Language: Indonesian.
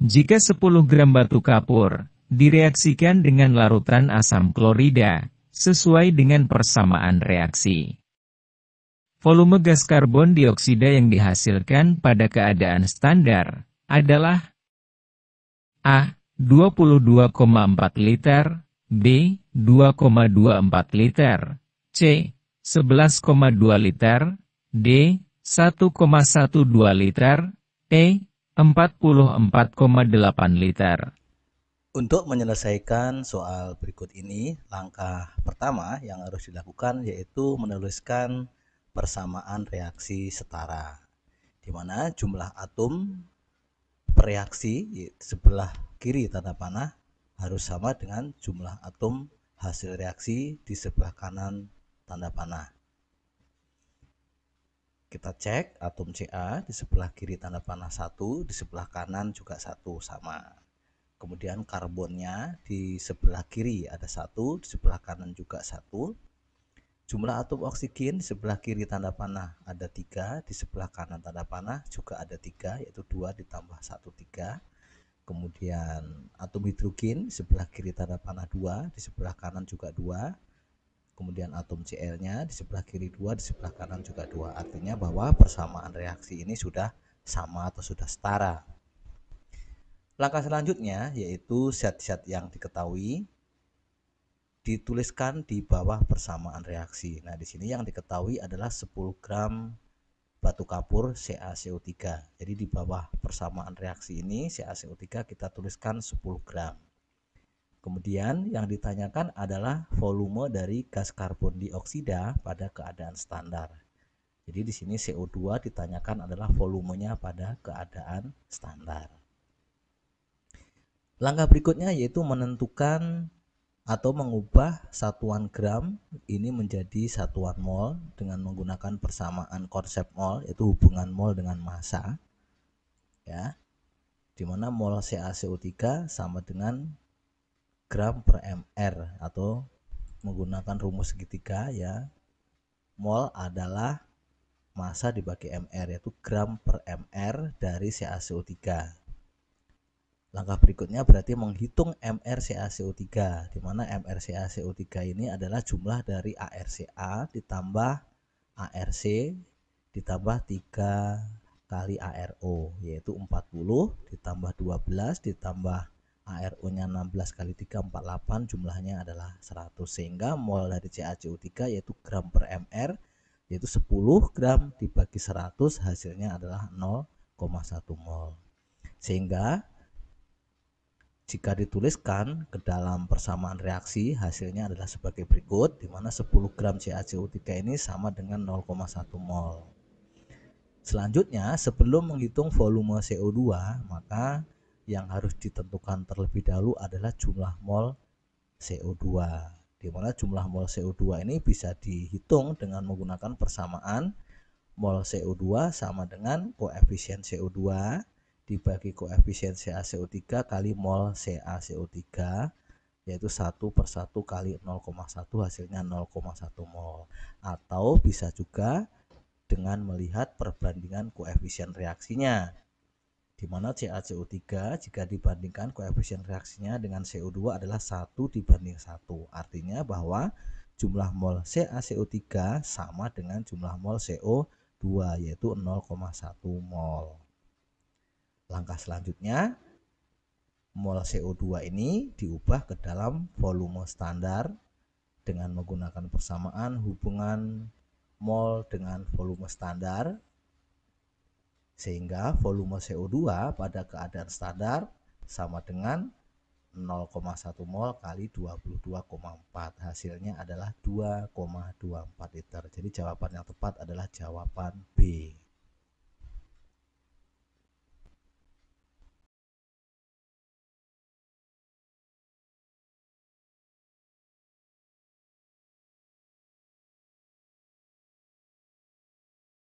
Jika 10 gram batu kapur direaksikan dengan larutan asam klorida, sesuai dengan persamaan reaksi. Volume gas karbon dioksida yang dihasilkan pada keadaan standar adalah A. 22,4 liter, B. 2,24 liter, C, 11,2 liter, D, 1,12 liter, E, 44,8 liter. Untuk menyelesaikan soal berikut ini, langkah pertama yang harus dilakukan yaitu menuliskan persamaan reaksi setara, di mana jumlah atom bereaksi sebelah kiri tanda panah harus sama dengan jumlah atom hasil reaksi di sebelah kanan tanda panah. Kita cek atom Ca di sebelah kiri tanda panah 1, di sebelah kanan juga satu sama. Kemudian karbonnya di sebelah kiri ada satu, di sebelah kanan juga satu. jumlah atom oksigen di sebelah kiri tanda panah ada tiga di sebelah kanan tanda panah juga ada tiga yaitu dua ditambah satu tiga kemudian atom hidrogen sebelah kiri tanda panah dua, di sebelah kanan juga dua. kemudian atom Cl nya di sebelah kiri dua, di sebelah kanan juga dua. artinya bahwa persamaan reaksi ini sudah sama atau sudah setara langkah selanjutnya yaitu zat-zat yang diketahui dituliskan di bawah persamaan reaksi nah di sini yang diketahui adalah 10 gram batu kapur CaCO3. Jadi di bawah persamaan reaksi ini CaCO3 kita tuliskan 10 gram. Kemudian yang ditanyakan adalah volume dari gas karbon dioksida pada keadaan standar. Jadi di sini CO2 ditanyakan adalah volumenya pada keadaan standar. Langkah berikutnya yaitu menentukan atau mengubah satuan gram ini menjadi satuan mol dengan menggunakan persamaan konsep mol yaitu hubungan mol dengan massa ya dimana mol CaCO3 sama dengan gram per mr atau menggunakan rumus segitiga ya mol adalah massa dibagi mr yaitu gram per mr dari CaCO3 Langkah berikutnya berarti menghitung MRCA co 3 di mana MRCA co 3 ini adalah jumlah dari ARCA ditambah ARC ditambah 3 kali ARO, yaitu 40 ditambah 12 ditambah ARO-nya 16 kali 3 48 jumlahnya adalah 100 sehingga mol dari CaCO3 yaitu gram per mR yaitu 10 gram dibagi 100 hasilnya adalah 0,1 mol. Sehingga jika dituliskan ke dalam persamaan reaksi, hasilnya adalah sebagai berikut, di mana 10 gram CaCO3 ini sama dengan 0,1 mol. Selanjutnya, sebelum menghitung volume CO2, maka yang harus ditentukan terlebih dahulu adalah jumlah mol CO2. Di mana jumlah mol CO2 ini bisa dihitung dengan menggunakan persamaan mol CO2 sama dengan koefisien CO2 dibagi koefisien CaCO3 kali mol CaCO3 yaitu 1 per 1 kali 0,1 hasilnya 0,1 mol atau bisa juga dengan melihat perbandingan koefisien reaksinya di mana CaCO3 jika dibandingkan koefisien reaksinya dengan CO2 adalah 1 dibanding 1 artinya bahwa jumlah mol CaCO3 sama dengan jumlah mol CO2 yaitu 0,1 mol Langkah selanjutnya, mol CO2 ini diubah ke dalam volume standar dengan menggunakan persamaan hubungan mol dengan volume standar sehingga volume CO2 pada keadaan standar sama dengan 0,1 mol kali 22,4 hasilnya adalah 2,24 liter jadi jawaban yang tepat adalah jawaban B